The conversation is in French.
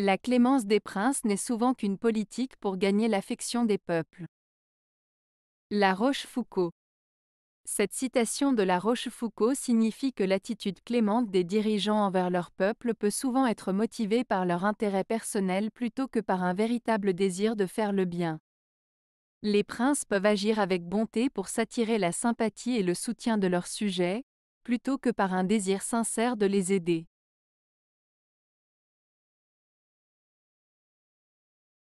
La clémence des princes n'est souvent qu'une politique pour gagner l'affection des peuples. La Rochefoucauld. Cette citation de La Rochefoucauld signifie que l'attitude clémente des dirigeants envers leur peuple peut souvent être motivée par leur intérêt personnel plutôt que par un véritable désir de faire le bien. Les princes peuvent agir avec bonté pour s'attirer la sympathie et le soutien de leurs sujets, plutôt que par un désir sincère de les aider.